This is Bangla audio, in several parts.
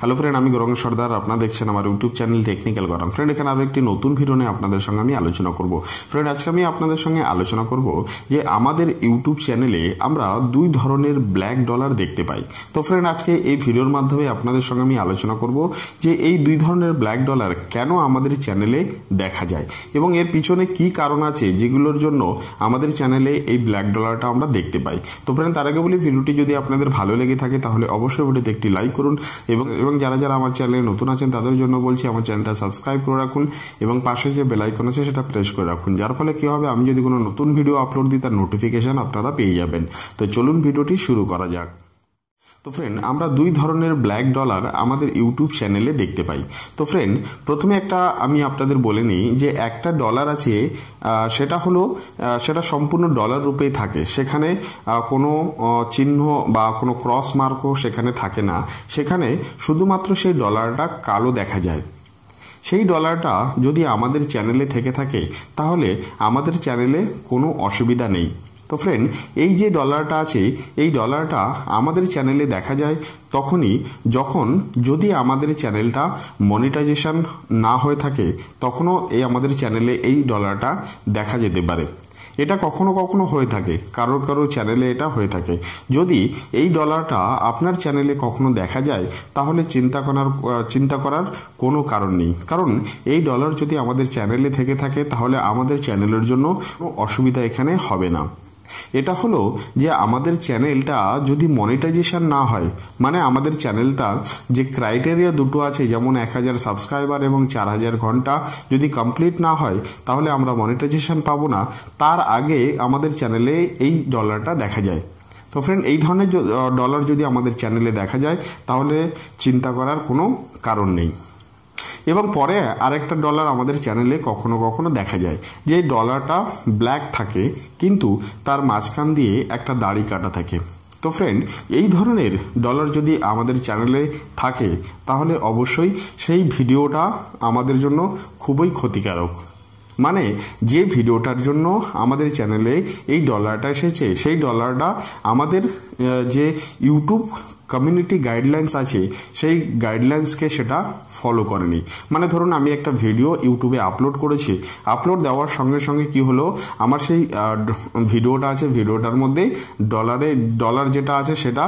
হ্যালো ফ্রেন্ড আমি গরম সর্দার আপনারা দেখছেন আমার ইউটিউব চ্যানেল টেকনিক্যাল গরম ফ্রেন্ড এখানে আরো একটি নতুন ভিডিও নিয়ে আপনাদের সঙ্গে আমি আলোচনা করব ফ্রেন্ড আজকে আমি আপনাদের সঙ্গে আলোচনা করব যে আমাদের ইউটিউব চ্যানেলে আমরা দুই ধরনের ব্ল্যাক ডলার দেখতে পাই তো ফ্রেন্ড আজকে এই ভিডিওর মাধ্যমে আপনাদের সঙ্গে আমি আলোচনা করব যে এই দুই ধরনের ব্ল্যাক ডলার কেন আমাদের চ্যানেলে দেখা যায় এবং এর পিছনে কি কারণ আছে যেগুলোর জন্য আমাদের চ্যানেলে এই ব্ল্যাক ডলারটা আমরা দেখতে পাই তো ফ্রেন্ড তার আগে বলি ভিডিওটি যদি আপনাদের ভালো লেগে থাকে তাহলে অবশ্যই ভিডিওতে একটি লাইক করুন এবং এবং যারা যারা আমার চ্যানেলে নতুন আছেন তাদের জন্য বলছি আমার চ্যানেলটা সাবস্ক্রাইব করে রাখুন এবং পাশে যে বেলাইকন আছে সেটা প্রেস করে রাখুন যার ফলে কী হবে আমি যদি কোনো নতুন ভিডিও আপলোড দিই তার নোটিফিকেশান আপনারা পেয়ে যাবেন তো চলুন ভিডিওটি শুরু করা যাক তো ফ্রেন্ড আমরা দুই ধরনের ব্ল্যাক ডলার আমাদের ইউটিউব চ্যানেলে দেখতে পাই তো ফ্রেন্ড প্রথমে একটা আমি আপনাদের বলে নিই যে একটা ডলার আছে সেটা হলো সেটা সম্পূর্ণ ডলার রূপেই থাকে সেখানে কোনো চিহ্ন বা কোনো ক্রস মার্কও সেখানে থাকে না সেখানে শুধুমাত্র সেই ডলারটা কালো দেখা যায় সেই ডলারটা যদি আমাদের চ্যানেলে থেকে থাকে তাহলে আমাদের চ্যানেলে কোনো অসুবিধা নেই তো ফ্রেন্ড এই যে ডলারটা আছে এই ডলারটা আমাদের চ্যানেলে দেখা যায় তখনই যখন যদি আমাদের চ্যানেলটা মনিটাইজেশন না হয়ে থাকে তখনও এই আমাদের চ্যানেলে এই ডলারটা দেখা যেতে পারে এটা কখনো কখনো হয়ে থাকে কারোর কারো চ্যানেলে এটা হয়ে থাকে যদি এই ডলারটা আপনার চ্যানেলে কখনো দেখা যায় তাহলে চিন্তা করার চিন্তা করার কোনো কারণ নেই কারণ এই ডলার যদি আমাদের চ্যানেলে থেকে থাকে তাহলে আমাদের চ্যানেলের জন্য অসুবিধা এখানে হবে না এটা হলো যে আমাদের চ্যানেলটা যদি মনিটাইজেশন না হয় মানে আমাদের চ্যানেলটা যে ক্রাইটেরিয়া দুটো আছে যেমন এক হাজার সাবস্ক্রাইবার এবং চার হাজার ঘন্টা যদি কমপ্লিট না হয় তাহলে আমরা মনিটাইজেশন পাবো না তার আগে আমাদের চ্যানেলে এই ডলারটা দেখা যায় তো ফ্রেন্ড এই ধরনের ডলার যদি আমাদের চ্যানেলে দেখা যায় তাহলে চিন্তা করার কোনো কারণ নেই এবং পরে আরেকটা ডলার আমাদের চ্যানেলে কখনো কখনো দেখা যায় যে ডলারটা ব্ল্যাক থাকে কিন্তু তার মাঝখান দিয়ে একটা দাড়ি কাটা থাকে তো ফ্রেন্ড এই ধরনের ডলার যদি আমাদের চ্যানেলে থাকে তাহলে অবশ্যই সেই ভিডিওটা আমাদের জন্য খুবই ক্ষতিকারক মানে যে ভিডিওটার জন্য আমাদের চ্যানেলে এই ডলারটা এসেছে সেই ডলারটা আমাদের যে ইউটিউব কমিউনিটি গাইডলাইন্স আছে সেই গাইডলাইন্সকে সেটা ফলো করেনি মানে ধরুন আমি একটা ভিডিও ইউটিউবে আপলোড করেছি আপলোড দেওয়ার সঙ্গে সঙ্গে কি হলো আমার সেই ভিডিওটা আছে ভিডিওটার মধ্যেই ডলারে ডলার যেটা আছে সেটা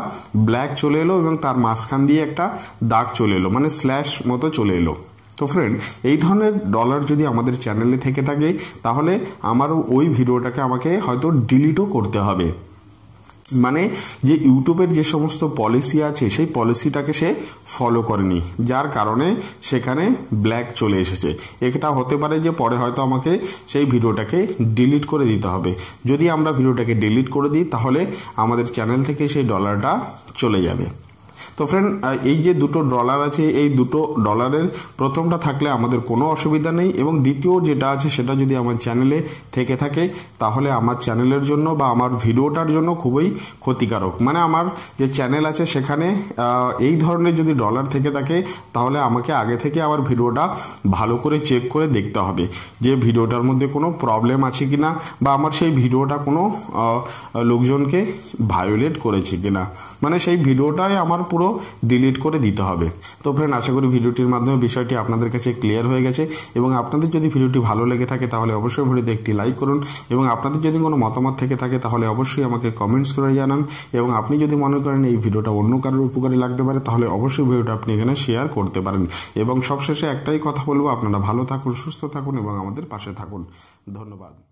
ব্ল্যাক চলে এলো এবং তার মাঝখান দিয়ে একটা দাগ চলে এলো মানে স্ল্যাশ মতো চলে এলো তো ফ্রেন্ড এই ধরনের ডলার যদি আমাদের চ্যানেলে থেকে থাকে তাহলে আমার ওই ভিডিওটাকে আমাকে হয়তো ডিলিটও করতে হবে মানে যে ইউটিউবের যে সমস্ত পলিসি আছে সেই পলিসিটাকে সে ফলো করেনি যার কারণে সেখানে ব্ল্যাক চলে এসেছে এটা হতে পারে যে পরে হয়তো আমাকে সেই ভিডিওটাকে ডিলিট করে দিতে হবে যদি আমরা ভিডিওটাকে ডিলিট করে দিই তাহলে আমাদের চ্যানেল থেকে সেই ডলারটা চলে যাবে তো ফ্রেন্ড এই যে দুটো ডলার আছে এই দুটো ডলারের প্রথমটা থাকলে আমাদের কোনো অসুবিধা নেই এবং দ্বিতীয় যেটা আছে সেটা যদি আমার চ্যানেলে থেকে থাকে তাহলে আমার চ্যানেলের জন্য বা আমার ভিডিওটার জন্য খুবই ক্ষতিকারক মানে আমার যে চ্যানেল আছে সেখানে এই ধরনের যদি ডলার থেকে থাকে তাহলে আমাকে আগে থেকে আমার ভিডিওটা ভালো করে চেক করে দেখতে হবে যে ভিডিওটার মধ্যে কোনো প্রবলেম আছে কি না বা আমার সেই ভিডিওটা কোনো লোকজনকে ভায়োলেট করেছে কিনা মানে সেই ভিডিওটাই আমার পুরো পুরো ডিলিট করে দিতে হবে তো ফ্রেন্ড আশা করি ভিডিওটির মাধ্যমে বিষয়টি আপনাদের কাছে ক্লিয়ার হয়ে গেছে এবং আপনাদের যদি ভিডিওটি ভালো লেগে থাকে তাহলে অবশ্যই ভিডিওতে একটি লাইক করুন এবং আপনাদের যদি কোনো মতামত থেকে থাকে তাহলে অবশ্যই আমাকে কমেন্টস করে জানান এবং আপনি যদি মনে করেন এই ভিডিওটা অন্য কারোর উপকারে লাগতে পারে তাহলে অবশ্যই ভিডিওটা আপনি এখানে শেয়ার করতে পারেন এবং সবশেষে একটাই কথা বলবো আপনারা ভালো থাকুন সুস্থ থাকুন এবং আমাদের পাশে থাকুন ধন্যবাদ